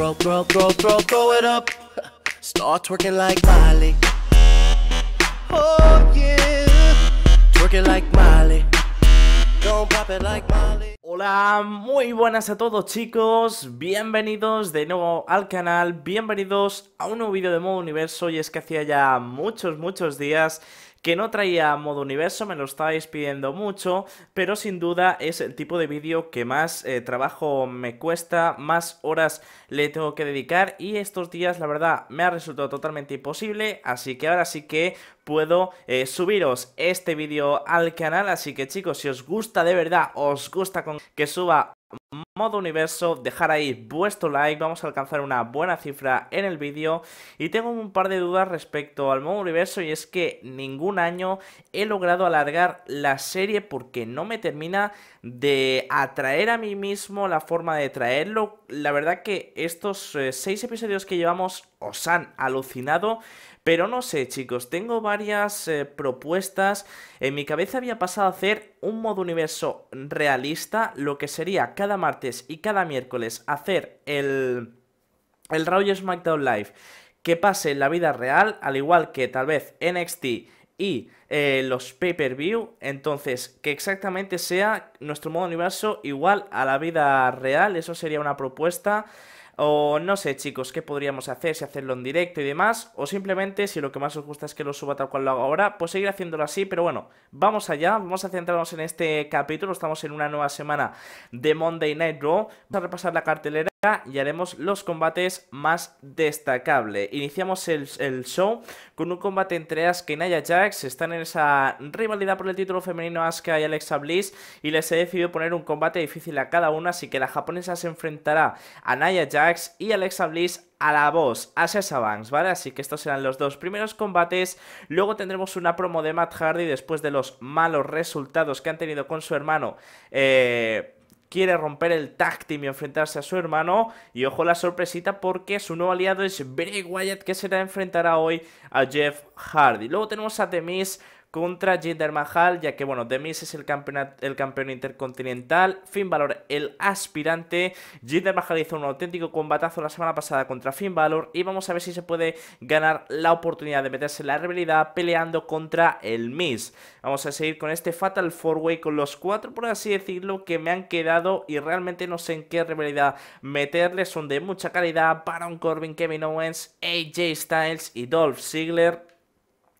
it up. like like like Hola, muy buenas a todos chicos, bienvenidos de nuevo al canal, bienvenidos a un nuevo vídeo de modo universo y es que hacía ya muchos, muchos días que no traía modo universo, me lo estáis pidiendo mucho, pero sin duda es el tipo de vídeo que más eh, trabajo me cuesta, más horas le tengo que dedicar y estos días la verdad me ha resultado totalmente imposible, así que ahora sí que puedo eh, subiros este vídeo al canal, así que chicos, si os gusta de verdad, os gusta con que suba modo universo, dejar ahí vuestro like, vamos a alcanzar una buena cifra en el vídeo y tengo un par de dudas respecto al modo universo y es que ningún año he logrado alargar la serie porque no me termina de atraer a mí mismo la forma de traerlo. La verdad que estos 6 eh, seis episodios que llevamos os han alucinado, pero no sé, chicos, tengo varias eh, propuestas. En mi cabeza había pasado a hacer un modo universo realista, lo que sería cada martes y cada miércoles hacer el, el Raw SmackDown Live que pase en la vida real, al igual que tal vez NXT y eh, los pay-per-view, entonces que exactamente sea nuestro modo universo igual a la vida real, eso sería una propuesta. O no sé, chicos, qué podríamos hacer, si hacerlo en directo y demás. O simplemente, si lo que más os gusta es que lo suba tal cual lo hago ahora, pues seguir haciéndolo así. Pero bueno, vamos allá, vamos a centrarnos en este capítulo. Estamos en una nueva semana de Monday Night Raw. Vamos a repasar la cartelera y haremos los combates más destacables. Iniciamos el, show con un combate entre Asuka y Naya Jax. Están en esa rivalidad por el título femenino Asuka y Alexa Bliss. Y les he decidido poner un combate difícil a cada una. Así que la japonesa se enfrentará a Naya Jax y Alexa Bliss a la voz, a Sasha Banks, ¿vale? Así que estos serán los dos primeros combates. Luego tendremos una promo de Matt Hardy después de los malos resultados que han tenido con su hermano. Eh, quiere romper el táctil y enfrentarse a su hermano. Y ojo la sorpresita porque su nuevo aliado es Bray Wyatt que se enfrentará hoy a Jeff Hardy. Luego tenemos a The contra Jinder Mahal, ya que bueno, The Miz es el, campeón intercontinental, Finn Balor el aspirante, Jinder Mahal hizo un auténtico combatazo la semana pasada contra Finn Balor y vamos a ver si se puede ganar la oportunidad de meterse en la rivalidad peleando contra el Miz. Vamos a seguir con este Fatal 4-Way con los cuatro, por así decirlo, que me han quedado y realmente no sé en qué rivalidad meterles, son de mucha calidad, Baron Corbin, Kevin Owens, AJ Styles y Dolph Ziggler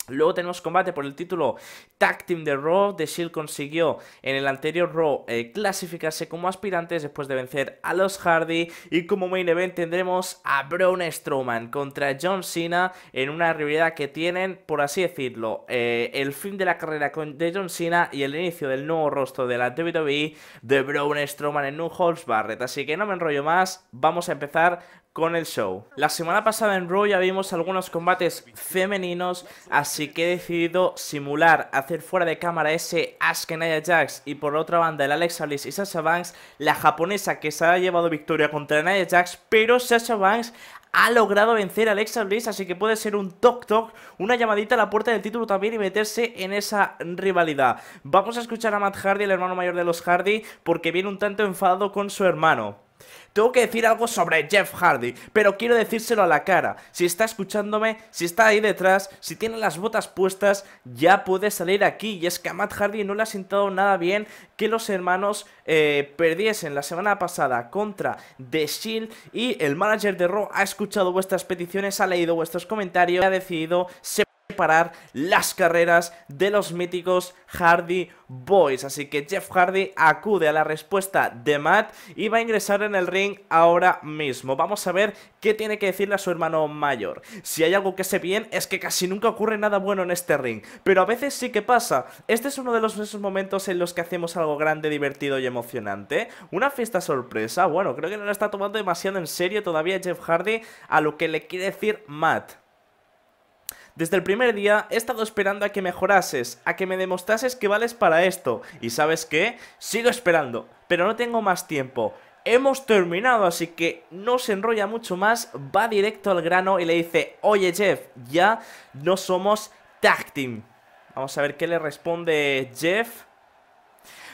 Luego tenemos combate por el título Tag Team de Raw. The Shield consiguió en el anterior Raw eh, clasificarse como aspirantes después de vencer a los Hardy. Y como main event tendremos a Braun Strowman contra John Cena en una rivalidad que tienen, por así decirlo, eh, el fin de la carrera de John Cena y el inicio del nuevo rostro de la WWE de Braun Strowman en New Holmes Barrett. Así que no me enrollo más, vamos a empezar con el show. La semana pasada en Raw ya vimos algunos combates femeninos, así que he decidido simular, hacer fuera de cámara ese Naya Jax y por otra banda el Alexa Bliss y Sasha Banks, la japonesa que se ha llevado victoria contra Naya Jax, pero Sasha Banks ha logrado vencer a Alexa Bliss, así que puede ser un toc toc, una llamadita a la puerta del título también y meterse en esa rivalidad. Vamos a escuchar a Matt Hardy, el hermano mayor de los Hardy, porque viene un tanto enfadado con su hermano. Tengo que decir algo sobre Jeff Hardy, pero quiero decírselo a la cara. Si está escuchándome, si está ahí detrás, si tiene las botas puestas, ya puede salir aquí. Y es que a Matt Hardy no le ha sentado nada bien que los hermanos eh, perdiesen la semana pasada contra The Shield y el manager de Raw ha escuchado vuestras peticiones, ha leído vuestros comentarios y ha decidido parar las carreras de los míticos Hardy Boys. Así que Jeff Hardy acude a la respuesta de Matt y va a ingresar en el ring ahora mismo. Vamos a ver qué tiene que decirle a su hermano mayor. Si hay algo que sé bien es que casi nunca ocurre nada bueno en este ring, pero a veces sí que pasa. Este es uno de los esos momentos en los que hacemos algo grande, divertido y emocionante. Una fiesta sorpresa, bueno, creo que no lo está tomando demasiado en serio todavía Jeff Hardy a lo que le quiere decir Matt. Desde el primer día he estado esperando a que mejorases, a que me demostrases que vales para esto. ¿Y sabes qué? Sigo esperando, pero no tengo más tiempo. Hemos terminado, así que no se enrolla mucho más, va directo al grano y le dice, oye Jeff, ya no somos tag team. Vamos a ver qué le responde Jeff.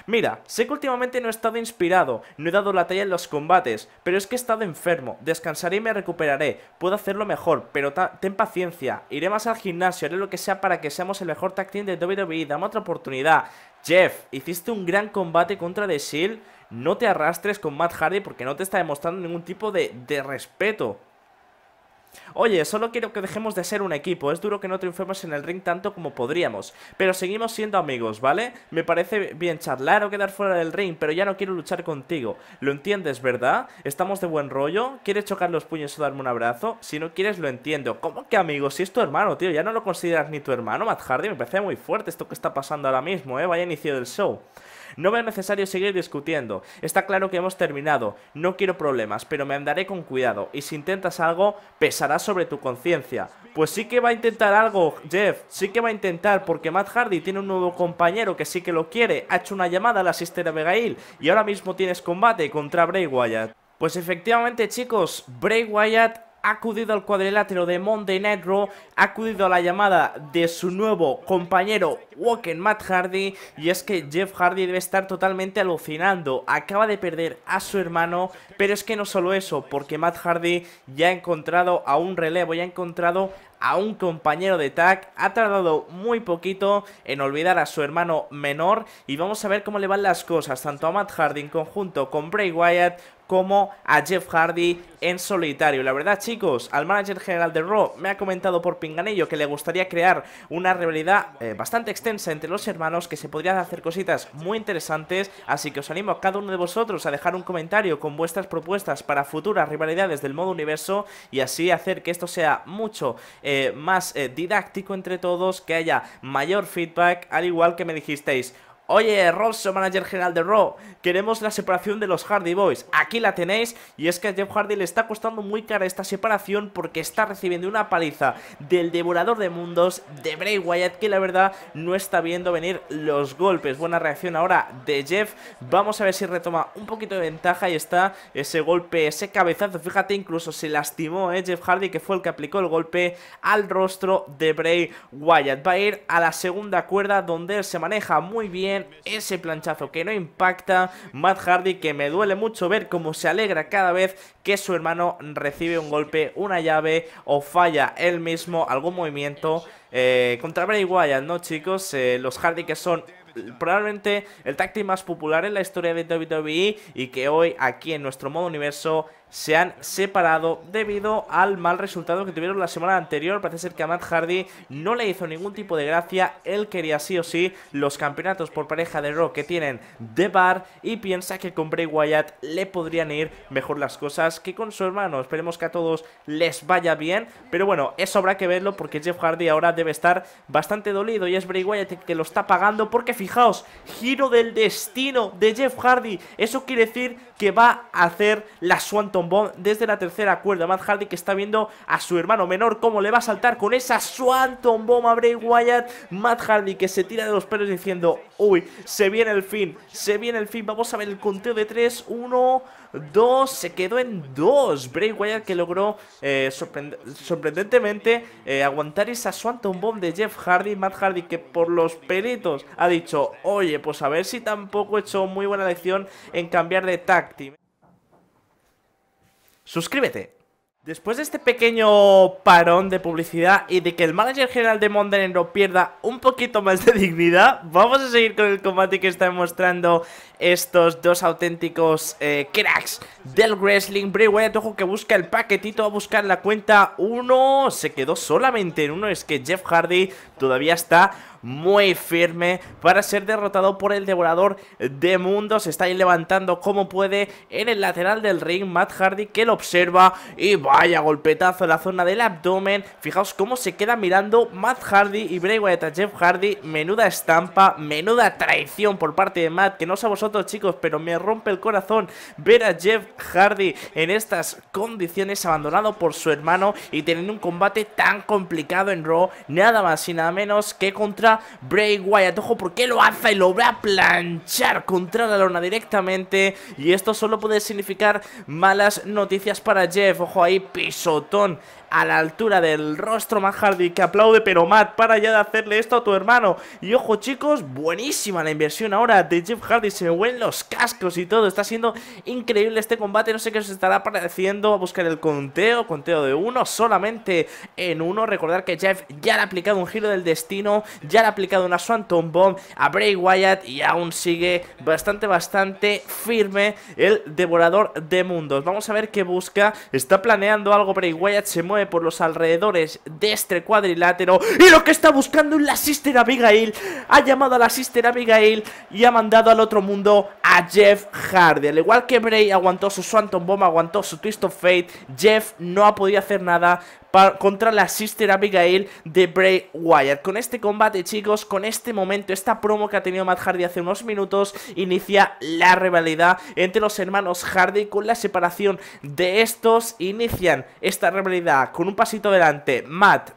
Mira, sé que últimamente no he estado inspirado, no he dado la talla en los combates, pero es que he estado enfermo, descansaré y me recuperaré, puedo hacerlo mejor, pero ten paciencia, iré más al gimnasio, haré lo que sea para que seamos el mejor tag team de WWE, dame otra oportunidad. Jeff, hiciste un gran combate contra The Shield, no te arrastres con Matt Hardy porque no te está demostrando ningún tipo de, de respeto. Oye, solo quiero que dejemos de ser un equipo, es duro que no triunfemos en el ring tanto como podríamos, pero seguimos siendo amigos, ¿vale? Me parece bien charlar o quedar fuera del ring, pero ya no quiero luchar contigo. ¿Lo entiendes, verdad? ¿Estamos de buen rollo? ¿Quieres chocar los puños o darme un abrazo? Si no quieres, lo entiendo. ¿Cómo que amigo? Si es tu hermano, tío, ya no lo consideras ni tu hermano, Matt Hardy, me parece muy fuerte esto que está pasando ahora mismo, ¿eh? Vaya inicio del show. No veo es necesario seguir discutiendo. Está claro que hemos terminado. No quiero problemas, pero me andaré con cuidado. Y si intentas algo, pesará sobre tu conciencia. Pues sí que va a intentar algo, Jeff. Sí que va a intentar, porque Matt Hardy tiene un nuevo compañero que sí que lo quiere. Ha hecho una llamada a la asistente Abigail. Y ahora mismo tienes combate contra Bray Wyatt. Pues efectivamente chicos, Bray Wyatt ha acudido al cuadrilátero de Montenegro, ha acudido a la llamada de su nuevo compañero Walken Matt Hardy y es que Jeff Hardy debe estar totalmente alucinando, acaba de perder a su hermano, pero es que no solo eso, porque Matt Hardy ya ha encontrado a un relevo, ya ha encontrado a un compañero de tag, ha tardado muy poquito en olvidar a su hermano menor y vamos a ver cómo le van las cosas tanto a Matt Hardy en conjunto con Bray Wyatt como a Jeff Hardy en solitario. La verdad, chicos, al manager general de Raw me ha comentado por pinganillo que le gustaría crear una rivalidad eh, bastante extensa entre los hermanos, que se podrían hacer cositas muy interesantes, así que os animo a cada uno de vosotros a dejar un comentario con vuestras propuestas para futuras rivalidades del modo universo y así hacer que esto sea mucho eh, más eh, didáctico entre todos, que haya mayor feedback, al igual que me dijisteis, Oye, Rosso, manager general de Raw, queremos la separación de los Hardy Boys. Aquí la tenéis y es que a Jeff Hardy le está costando muy cara esta separación porque está recibiendo una paliza del devorador de mundos de Bray Wyatt que la verdad no está viendo venir los golpes. Buena reacción ahora de Jeff. Vamos a ver si retoma un poquito de ventaja y está ese golpe, ese cabezazo. Fíjate, incluso se lastimó eh, Jeff Hardy que fue el que aplicó el golpe al rostro de Bray Wyatt. Va a ir a la segunda cuerda donde él se maneja muy bien ese planchazo que no impacta, Matt Hardy que me duele mucho ver cómo se alegra cada vez que su hermano recibe un golpe, una llave o falla él mismo algún movimiento eh, contra Bray Wyatt, ¿no chicos? Eh, los Hardy que son probablemente el táctil más popular en la historia de WWE y que hoy aquí en nuestro modo universo se han separado debido al mal resultado que tuvieron la semana anterior. Parece ser que a Matt Hardy no le hizo ningún tipo de gracia. Él quería sí o sí los campeonatos por pareja de rock que tienen de bar y piensa que con Bray Wyatt le podrían ir mejor las cosas que con su hermano. Esperemos que a todos les vaya bien. Pero bueno, eso habrá que verlo porque Jeff Hardy ahora debe estar bastante dolido y es Bray Wyatt que lo está pagando porque fijaos, giro del destino de Jeff Hardy. Eso quiere decir que va a hacer la Swanton desde la tercera cuerda. Matt Hardy que está viendo a su hermano menor cómo le va a saltar con esa Swanton Bomb a Bray Wyatt. Matt Hardy que se tira de los pelos diciendo, uy, se viene el fin, se viene el fin. Vamos a ver el conteo de 3, 1, 2, se quedó en 2. Bray Wyatt que logró eh, sorprendentemente eh, aguantar esa Swanton Bomb de Jeff Hardy. Matt Hardy que por los pelitos ha dicho, oye, pues a ver si tampoco he hecho muy buena lección en cambiar de táctil suscríbete. Después de este pequeño parón de publicidad y de que el manager general de Mondenero pierda un poquito más de dignidad, vamos a seguir con el combate que están mostrando estos dos auténticos eh, cracks del wrestling. Bray Wyatt, ojo que busca el paquetito a buscar la cuenta 1, se quedó solamente en uno, es que Jeff Hardy todavía está muy firme para ser derrotado por el Devorador de Mundos. Está ahí levantando como puede en el lateral del ring Matt Hardy que lo observa y vaya golpetazo en la zona del abdomen. Fijaos cómo se queda mirando Matt Hardy y Bray Wyatt a Jeff Hardy. Menuda estampa, menuda traición por parte de Matt, que no sé a vosotros chicos, pero me rompe el corazón ver a Jeff Hardy en estas condiciones abandonado por su hermano y teniendo un combate tan complicado en Raw, nada más y nada menos que contra Bray Wyatt, ojo porque lo hace y lo va a planchar contra la lona directamente Y esto solo puede significar malas noticias para Jeff, ojo ahí, pisotón a la altura del rostro Matt Hardy que aplaude, pero Matt, para ya de hacerle esto a tu hermano. Y ojo chicos, buenísima la inversión ahora de Jeff Hardy, se ven los cascos y todo, está siendo increíble este combate, no sé qué os estará pareciendo, a buscar el conteo, conteo de uno, solamente en uno, recordar que Jeff ya le ha aplicado un giro del destino, ya le ha aplicado una Swanton Bomb a Bray Wyatt y aún sigue bastante, bastante firme el devorador de mundos. Vamos a ver qué busca, está planeando algo Bray Wyatt, se mueve por los alrededores de este cuadrilátero y lo que está buscando es la Sister Abigail. Ha llamado a la Sister Abigail y ha mandado al otro mundo a Jeff Hardy. Al igual que Bray aguantó su Swanton Bomb, aguantó su Twist of Fate, Jeff no ha podido hacer nada contra la Sister Abigail de Bray Wyatt. Con este combate, chicos, con este momento, esta promo que ha tenido Matt Hardy hace unos minutos, inicia la rivalidad entre los hermanos Hardy. Con la separación de estos, inician esta rivalidad con un pasito adelante Matt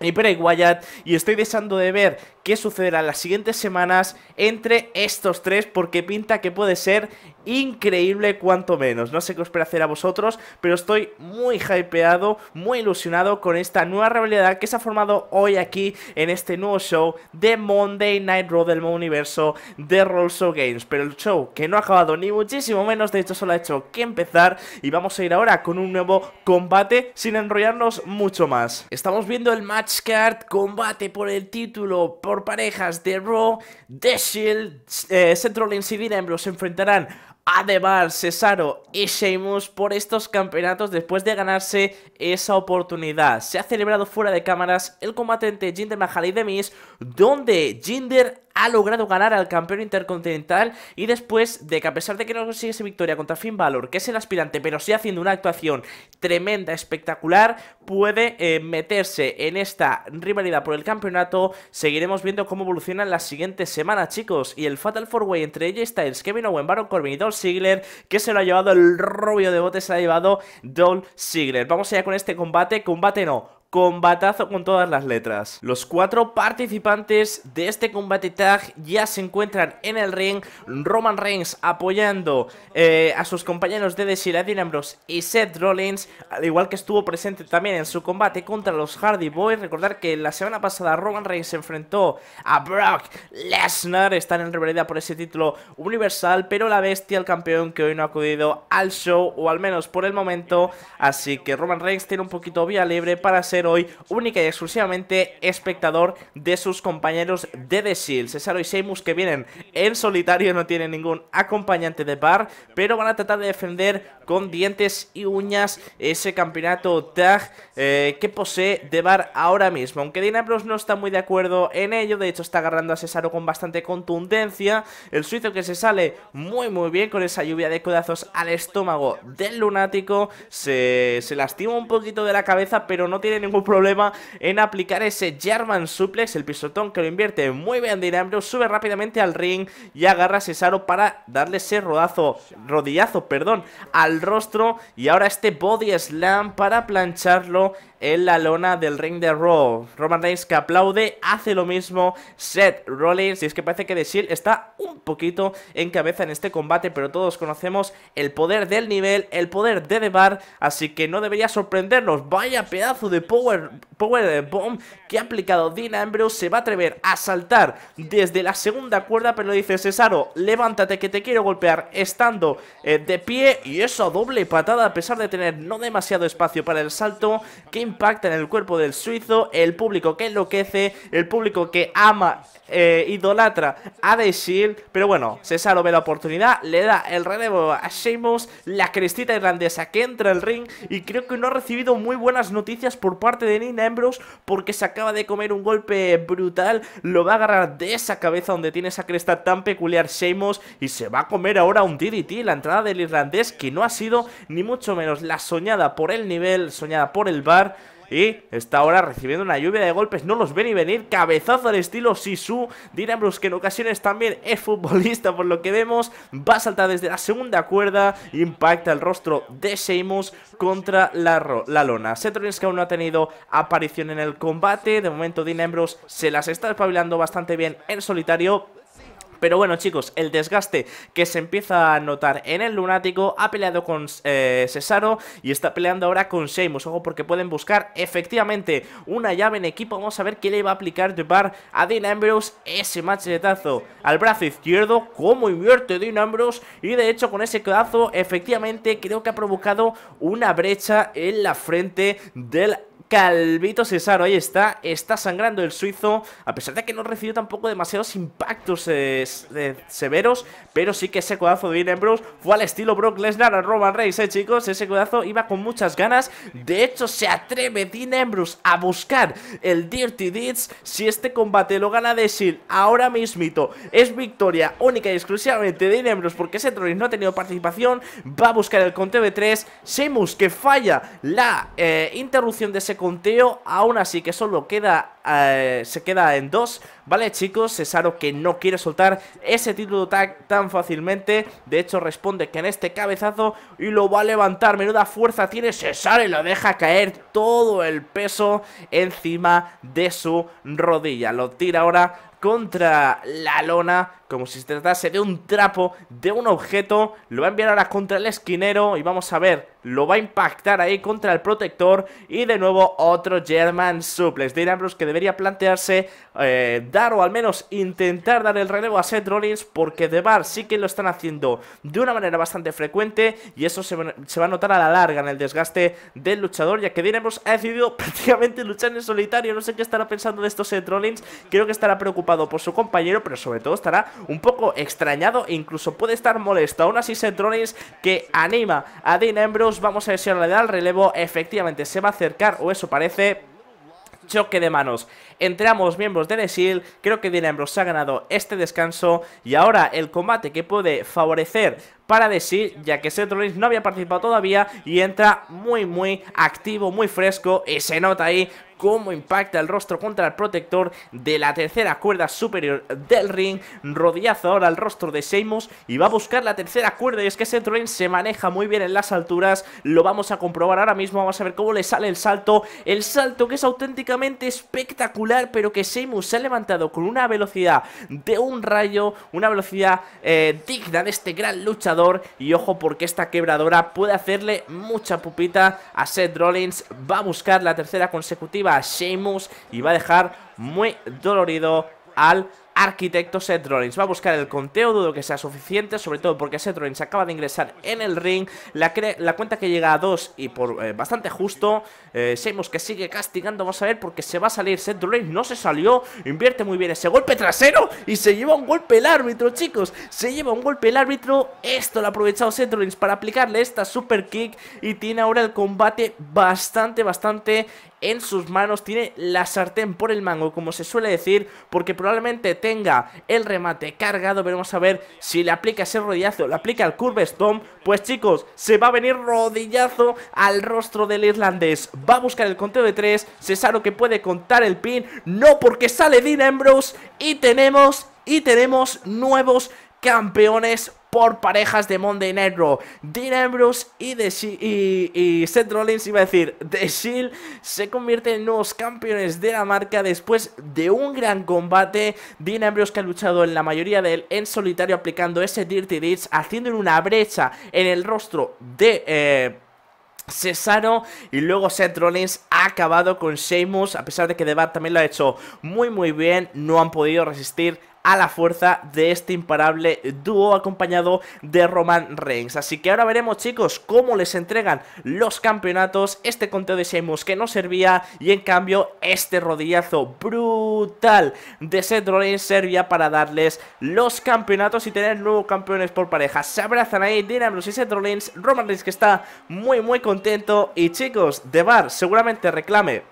y Bray Wyatt y estoy deseando de ver qué sucederá en las siguientes semanas entre estos tres porque pinta que puede ser increíble cuanto menos. No sé qué os puede hacer a vosotros, pero estoy muy hypeado, muy ilusionado con esta nueva realidad que se ha formado hoy aquí en este nuevo show de Monday Night Raw del universo de Show Games. Pero el show que no ha acabado ni muchísimo menos, de hecho solo ha hecho que empezar y vamos a ir ahora con un nuevo combate sin enrollarnos mucho más. Estamos viendo el match card, combate por el título, por parejas de Raw, The Shield, Central eh, Insidia y Dynamite se enfrentarán Además, Cesaro y Sheamus por estos campeonatos después de ganarse esa oportunidad. Se ha celebrado fuera de cámaras el combate entre Jinder Mahal y The donde Jinder ha logrado ganar al campeón intercontinental y después de que a pesar de que no consigue esa victoria contra Finn Balor, que es el aspirante, pero sí haciendo una actuación tremenda, espectacular, puede eh, meterse en esta rivalidad por el campeonato. Seguiremos viendo cómo evolucionan las siguientes semanas, chicos. Y el Fatal Four Way entre ellos Styles, Kevin Owen, Baron Corbin y Dolph Ziggler, que se lo ha llevado el rubio de botes se lo ha llevado Dolph Ziggler. Vamos allá con este combate, combate no combatazo con todas las letras. Los cuatro participantes de este combate tag ya se encuentran en el ring. Roman Reigns apoyando eh, a sus compañeros de Desiratin Ambrose y Seth Rollins, al igual que estuvo presente también en su combate contra los Hardy Boys. Recordar que la semana pasada Roman Reigns se enfrentó a Brock Lesnar, están en rivalidad por ese título universal, pero la bestia, el campeón que hoy no ha acudido al show, o al menos por el momento. Así que Roman Reigns tiene un poquito vía libre para ser hoy única y exclusivamente espectador de sus compañeros de The Shield. Cesaro y Seamus que vienen en solitario, no tienen ningún acompañante de bar pero van a tratar de defender con dientes y uñas ese campeonato tag eh, que posee de bar ahora mismo. Aunque Dinabros no está muy de acuerdo en ello, de hecho está agarrando a Cesaro con bastante contundencia. El suizo que se sale muy muy bien con esa lluvia de codazos al estómago del lunático. Se, se lastima un poquito de la cabeza, pero no tiene ningún ningún problema en aplicar ese German Suplex, el pisotón que lo invierte muy bien dinámico, sube rápidamente al ring y agarra a Cesaro para darle ese rodazo, rodillazo perdón, al rostro y ahora este body slam para plancharlo en la lona del ring de Raw. Roman Reigns que aplaude, hace lo mismo Seth Rollins. Y es que parece que The está un poquito en cabeza en este combate, pero todos conocemos el poder del nivel, el poder de The Bar, así que no debería sorprendernos. Vaya pedazo de power, power bomb que ha aplicado Dean Ambrose. Se va a atrever a saltar desde la segunda cuerda, pero dice Cesaro, levántate que te quiero golpear estando eh, de pie. Y esa doble patada, a pesar de tener no demasiado espacio para el salto, que impacta en el cuerpo del suizo, el público que enloquece, el público que ama, eh, idolatra a The Shield, pero bueno, Cesaro ve la oportunidad, le da el relevo a Sheamus, la crestita irlandesa que entra al ring y creo que no ha recibido muy buenas noticias por parte de Nina Ambrose porque se acaba de comer un golpe brutal, lo va a agarrar de esa cabeza donde tiene esa cresta tan peculiar Sheamus y se va a comer ahora un DDT, la entrada del irlandés que no ha sido ni mucho menos la soñada por el nivel, soñada por el bar y está ahora recibiendo una lluvia de golpes. No los ve ni venir. Cabezazo al estilo Sisu. Ambrose que en ocasiones también es futbolista, por lo que vemos. Va a saltar desde la segunda cuerda. Impacta el rostro de Seamus contra la, la lona. Setronis que aún no ha tenido aparición en el combate. De momento, dinambros se las está espabilando bastante bien en solitario. Pero bueno chicos, el desgaste que se empieza a notar en el lunático ha peleado con eh, Cesaro y está peleando ahora con Sheamus. Ojo porque pueden buscar efectivamente una llave en equipo. Vamos a ver qué le va a aplicar de bar a Dean Ambrose ese machetazo al brazo izquierdo. como invierte Dean Ambrose y de hecho con ese codazo efectivamente creo que ha provocado una brecha en la frente del Calvito Cesaro, ahí está, está sangrando el suizo, a pesar de que no recibió tampoco demasiados impactos eh, severos, pero sí que ese codazo de Dean Ambrose fue al estilo Brock Lesnar a Roman Reigns, eh chicos, ese codazo iba con muchas ganas, de hecho se atreve Dean Ambrose a buscar el Dirty Deeds, si este combate lo gana de Shield ahora mismito, es victoria única y exclusivamente de Dean Ambrose porque ese no ha tenido participación, va a buscar el conteo de 3, Seamus que falla la eh, interrupción de ese conteo, aún así que solo queda, eh, se queda en dos, ¿vale chicos? Cesaro que no quiere soltar ese título tan fácilmente, de hecho responde que en este cabezazo y lo va a levantar, menuda fuerza tiene Cesaro y lo deja caer todo el peso encima de su rodilla, lo tira ahora contra la lona como si se tratase de un trapo, de un objeto. Lo va a enviar ahora contra el esquinero y vamos a ver, lo va a impactar ahí contra el protector. Y de nuevo otro German Suplex. De Ambrose que debería plantearse eh, dar o al menos intentar dar el relevo a Seth Rollins porque de Bar sí que lo están haciendo de una manera bastante frecuente y eso se, va a notar a la larga en el desgaste del luchador ya que Dean Ambrose ha decidido prácticamente luchar en solitario. No sé qué estará pensando de estos Seth Rollins. Creo que estará preocupado por su compañero pero sobre todo estará un poco extrañado, e incluso puede estar molesto. Aún así, Centronis que anima a Dean Ambrose. Vamos a ver si ahora le da el relevo. Efectivamente, se va a acercar, o eso parece choque de manos entre ambos miembros de The Shield. Creo que Dean Ambrose ha ganado este descanso y ahora el combate que puede favorecer para The Shield, ya que Seth no había participado todavía y entra muy, muy activo, muy fresco y se nota ahí cómo impacta el rostro contra el protector de la tercera cuerda superior del ring. Rodillazo ahora al rostro de Seymour y va a buscar la tercera cuerda. Y es que Seth Rollins se maneja muy bien en las alturas. Lo vamos a comprobar ahora mismo. Vamos a ver cómo le sale el salto. El salto que es auténticamente espectacular, pero que Seymour se ha levantado con una velocidad de un rayo, una velocidad eh, digna de este gran luchador. Y ojo, porque esta quebradora puede hacerle mucha pupita a Seth Rollins. Va a buscar la tercera consecutiva a Sheamus y va a dejar muy dolorido al arquitecto Seth Rollins. Va a buscar el conteo, dudo que sea suficiente, sobre todo porque Seth Rollins acaba de ingresar en el ring. La, cuenta que llega a 2 y por eh, bastante justo. Eh, que sigue castigando, vamos a ver, porque se va a salir Seth Rollins. No se salió, invierte muy bien ese golpe trasero y se lleva un golpe el árbitro, chicos. Se lleva un golpe el árbitro. Esto lo ha aprovechado Seth Rollins para aplicarle esta super kick y tiene ahora el combate bastante, bastante en sus manos. Tiene la sartén por el mango, como se suele decir, porque probablemente tenga el remate cargado. Veremos a ver si le aplica ese rodillazo, le aplica el curve stomp, Pues chicos, se va a venir rodillazo al rostro del irlandés. Va a buscar el conteo de 3. lo que puede contar el pin. No, porque sale Dean Ambrose. Y tenemos, y tenemos nuevos campeones por parejas de Monday Night Raw. Dean Ambrose y, y, y, Seth Rollins, iba a decir, The Shield se convierten en nuevos campeones de la marca después de un gran combate. Dean Ambrose que ha luchado en la mayoría de él en solitario aplicando ese Dirty Ditch, haciendo una brecha en el rostro de... Eh, Cesaro y luego Seth Rollins ha acabado con Sheamus, a pesar de que The también lo ha hecho muy muy bien, no han podido resistir a la fuerza de este imparable dúo acompañado de Roman Reigns. Así que ahora veremos chicos cómo les entregan los campeonatos, este conteo de Sheamus que no servía y en cambio este rodillazo brutal de Seth Rollins servía para darles los campeonatos y tener nuevos campeones por pareja. Se abrazan ahí Ambrose y Seth Rollins, Roman Reigns que está muy muy contento y chicos, The Bar seguramente reclame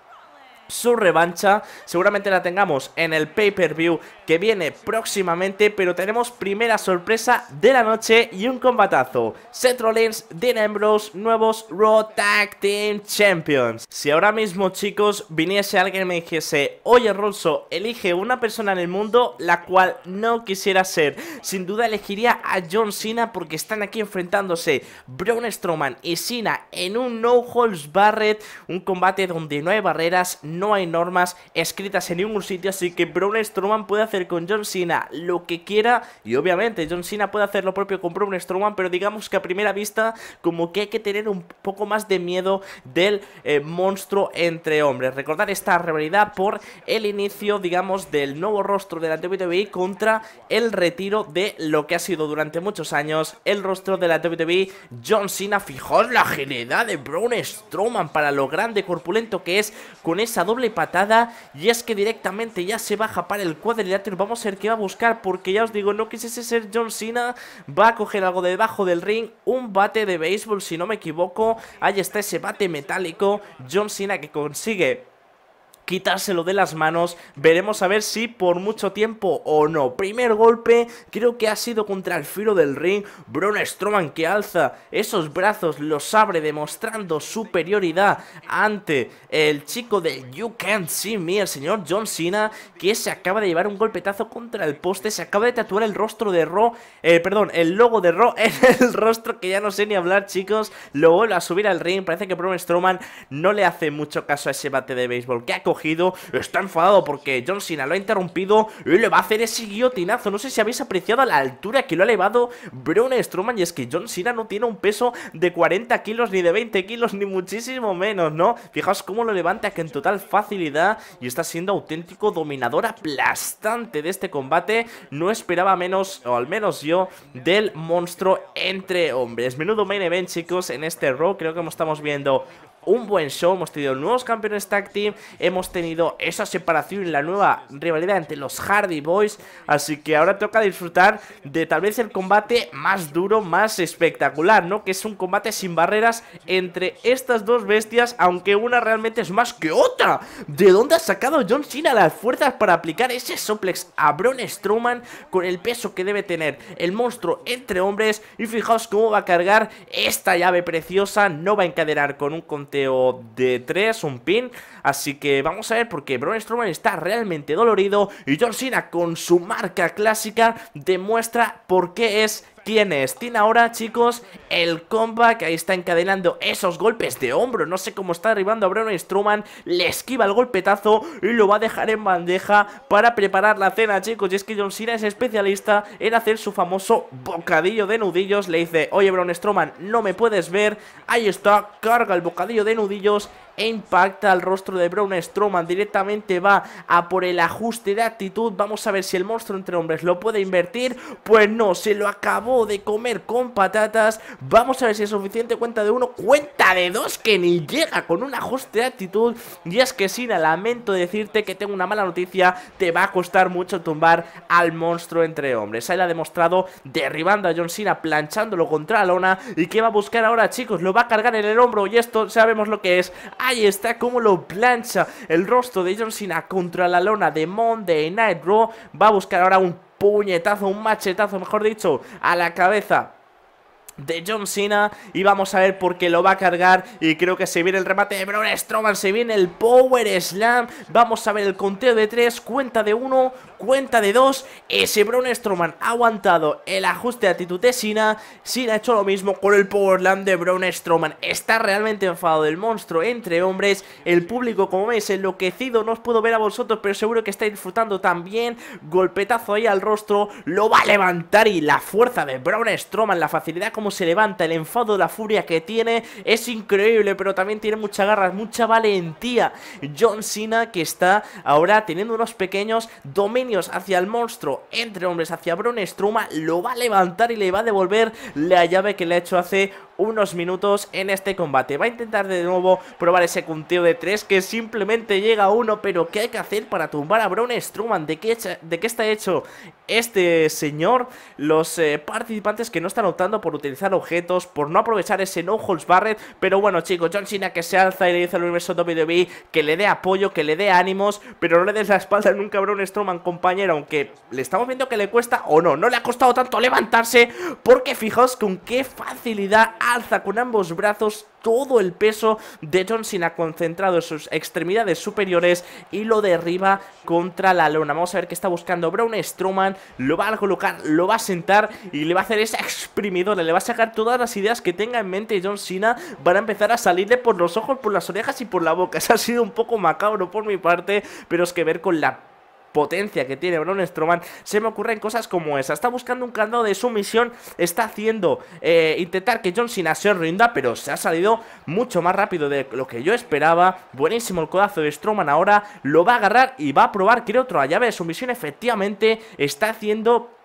su revancha. Seguramente la tengamos en el pay-per-view que viene próximamente, pero tenemos primera sorpresa de la noche y un combatazo. Seth Rollins, Dean nuevos Road Tag Team Champions. Si ahora mismo, chicos, viniese alguien y me dijese, oye, Rolso, elige una persona en el mundo la cual no quisiera ser. Sin duda elegiría a John Cena porque están aquí enfrentándose Braun Strowman y Cena en un No Holds Barrett, un combate donde no hay barreras, no hay normas escritas en ningún sitio, así que Braun Strowman puede hacer con John Cena lo que quiera y obviamente John Cena puede hacer lo propio con Braun Strowman, pero digamos que a primera vista como que hay que tener un poco más de miedo del eh, monstruo entre hombres. Recordar esta realidad por el inicio, digamos, del nuevo rostro de la WWE contra el retiro de lo que ha sido durante muchos años el rostro de la WWE, John Cena. Fijaos la genedad de Braun Strowman para lo grande, corpulento que es con esa doble patada y es que directamente ya se baja para el cuadrilátero. Vamos a ver qué va a buscar porque ya os digo, no quisiese ser John Cena. Va a coger algo debajo del ring, un bate de béisbol si no me equivoco. Ahí está ese bate metálico. John Cena que consigue quitárselo de las manos. Veremos a ver si por mucho tiempo o no. Primer golpe, creo que ha sido contra el filo del ring. Braun Strowman que alza esos brazos, los abre demostrando superioridad ante el chico de You Can't See Me, el señor John Cena, que se acaba de llevar un golpetazo contra el poste, se acaba de tatuar el rostro de Ro eh, perdón, el logo de Ro en el rostro, que ya no sé ni hablar, chicos. Lo vuelve a subir al ring, parece que Braun Strowman no le hace mucho caso a ese bate de béisbol que ha está enfadado porque John Cena lo ha interrumpido y le va a hacer ese guillotinazo. No sé si habéis apreciado la altura que lo ha elevado Braun Strowman y es que John Cena no tiene un peso de 40 kilos ni de 20 kilos ni muchísimo menos, ¿no? Fijaos cómo lo levanta que en total facilidad y está siendo auténtico dominador aplastante de este combate. No esperaba menos, o al menos yo, del monstruo entre hombres. Menudo main event, chicos, en este Raw. Creo que estamos viendo un buen show, hemos tenido nuevos campeones tag team, hemos tenido esa separación y la nueva rivalidad entre los Hardy Boys, así que ahora toca disfrutar de tal vez el combate más duro, más espectacular, ¿no? Que es un combate sin barreras entre estas dos bestias, aunque una realmente es más que otra. ¿De dónde ha sacado John Cena las fuerzas para aplicar ese soplex a Braun Strowman con el peso que debe tener el monstruo entre hombres? Y fijaos cómo va a cargar esta llave preciosa, no va a encadenar con un contexto. O de 3, un pin. Así que vamos a ver porque Braun está realmente dolorido y John Cena con su marca clásica demuestra por qué es tienes. Tiene ahora, chicos, el comeback. Ahí está encadenando esos golpes de hombro. No sé cómo está arribando a Braun Strowman. Le esquiva el golpetazo y lo va a dejar en bandeja para preparar la cena, chicos. Y es que John Cena es especialista en hacer su famoso bocadillo de nudillos. Le dice, oye, Braun Strowman, no me puedes ver. Ahí está, carga el bocadillo de nudillos e impacta al rostro de Braun Strowman. Directamente va a por el ajuste de actitud. Vamos a ver si el monstruo entre hombres lo puede invertir. Pues no, se lo acabó de comer con patatas Vamos a ver si es suficiente cuenta de uno Cuenta de dos que ni llega con un ajuste de actitud Y es que Sina, lamento decirte que tengo una mala noticia Te va a costar mucho tumbar al monstruo entre hombres Ahí la ha demostrado derribando a John Cena Planchándolo contra la lona ¿Y qué va a buscar ahora chicos? Lo va a cargar en el hombro y esto sabemos lo que es Ahí está como lo plancha el rostro de John Cena contra la lona de Monday Night Raw Va a buscar ahora un puñetazo, un machetazo, mejor dicho, a la cabeza de John Cena y vamos a ver por qué lo va a cargar y creo que se viene el remate de Braun Strowman, se viene el Power Slam, vamos a ver el conteo de 3, cuenta de 1, cuenta de dos, ese Braun Strowman ha aguantado el ajuste de actitud de Sina, Sina ha hecho lo mismo con el Powerland de Braun Strowman, está realmente enfadado del monstruo entre hombres, el público como veis enloquecido, no os puedo ver a vosotros, pero seguro que estáis disfrutando también, golpetazo ahí al rostro, lo va a levantar y la fuerza de Braun Strowman, la facilidad como se levanta, el enfado, la furia que tiene, es increíble, pero también tiene mucha garra, mucha valentía, John Cena que está ahora teniendo unos pequeños dominios hacia el monstruo, entre hombres hacia brones lo va a levantar y le va a devolver la llave que le ha hecho hace unos minutos en este combate. Va a intentar de nuevo probar ese cunteo de 3 que simplemente llega a 1, pero ¿qué hay que hacer para tumbar a Braun Strowman? ¿De qué, de qué está hecho este señor? Los eh, participantes que no están optando por utilizar objetos, por no aprovechar ese no holds barret, pero bueno chicos, John Cena que se alza y le dice al universo WWE que le dé apoyo, que le dé ánimos, pero no le des la espalda nunca a Braun Strowman, compañero, aunque le estamos viendo que le cuesta o no, no le ha costado tanto levantarse, porque fijaos con qué facilidad alza con ambos brazos todo el peso de John Cena concentrado en sus extremidades superiores y lo derriba contra la lona. Vamos a ver qué está buscando Braun Strowman, lo va a colocar, lo va a sentar y le va a hacer esa exprimidora, le va a sacar todas las ideas que tenga en mente John Cena, van a empezar a salirle por los ojos, por las orejas y por la boca. Eso ha sido un poco macabro por mi parte, pero es que ver con la potencia que tiene Braun Strowman, se me ocurren cosas como esa. Está buscando un candado de sumisión, está haciendo eh, intentar que John Cena se rinda, pero se ha salido mucho más rápido de lo que yo esperaba. Buenísimo el codazo de Strowman ahora, lo va a agarrar y va a probar, creo, otra llave de sumisión. Efectivamente, está haciendo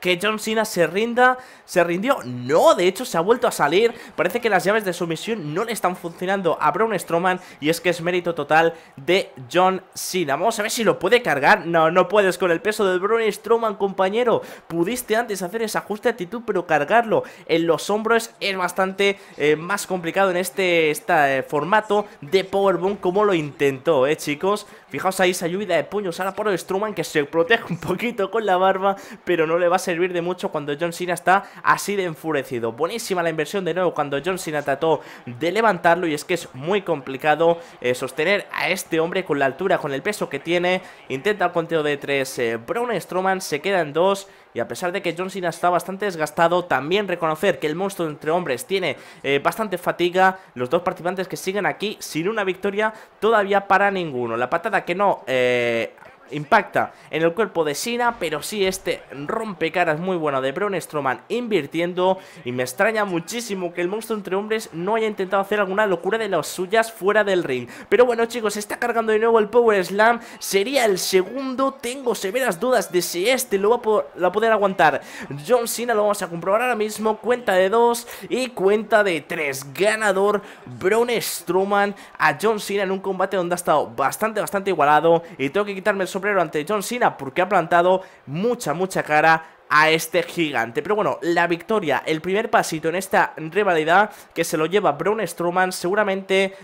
que John Cena se rinda, se rindió, no, de hecho se ha vuelto a salir, parece que las llaves de sumisión no le están funcionando a Braun Strowman y es que es mérito total de John Cena, vamos a ver si lo puede cargar, no, no puedes con el peso de Braun Strowman compañero, pudiste antes hacer ese ajuste de actitud pero cargarlo en los hombros es bastante eh, más complicado en este, este formato de Powerbomb como lo intentó, eh chicos, fijaos ahí esa lluvia de puños ahora por Strowman que se protege un poquito con la barba pero no le va a servir de mucho cuando John Cena está así de enfurecido. Buenísima la inversión de nuevo cuando John Cena trató de levantarlo y es que es muy complicado eh, sostener a este hombre con la altura, con el peso que tiene. Intenta el conteo de 3 Brown eh, Braun Strowman, se queda en 2 y a pesar de que John Cena está bastante desgastado, también reconocer que el monstruo entre hombres tiene eh, bastante fatiga. Los dos participantes que siguen aquí sin una victoria todavía para ninguno. La patada que no impacta en el cuerpo de Sina, pero sí este caras muy bueno de Braun Strowman invirtiendo y me extraña muchísimo que el monstruo entre hombres no haya intentado hacer alguna locura de las suyas fuera del ring. Pero bueno chicos, está cargando de nuevo el Power Slam, sería el segundo, tengo severas dudas de si este lo va a, poder, aguantar. John Cena lo vamos a comprobar ahora mismo, cuenta de 2 y cuenta de 3, ganador Braun Strowman a John Cena en un combate donde ha estado bastante, bastante igualado y tengo que quitarme el sombrero ante John Cena porque ha plantado mucha, mucha cara a este gigante. Pero bueno, la victoria, el primer pasito en esta rivalidad que se lo lleva Braun Strowman. Seguramente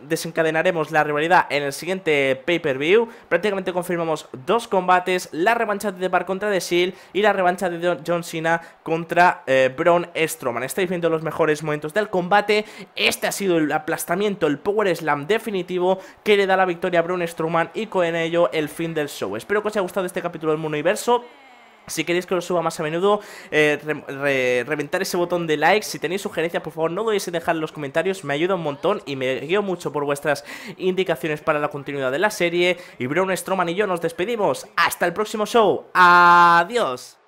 desencadenaremos la rivalidad en el siguiente pay-per-view. Prácticamente confirmamos dos combates, la revancha de The Bar contra The Shield y la revancha de John Cena contra eh, Braun Strowman. Estáis viendo los mejores momentos del combate. Este ha sido el aplastamiento, el power slam definitivo que le da la victoria a Braun Strowman y con ello el fin del show. Espero que os haya gustado este capítulo del Universo. Si queréis que lo suba más a menudo, eh, reventar ese botón de like. Si tenéis sugerencias, por favor, no dudéis en dejar en los comentarios. Me ayuda un montón y me guío mucho por vuestras indicaciones para la continuidad de la serie. Y Bruno Stroman y yo nos despedimos. Hasta el próximo show. Adiós.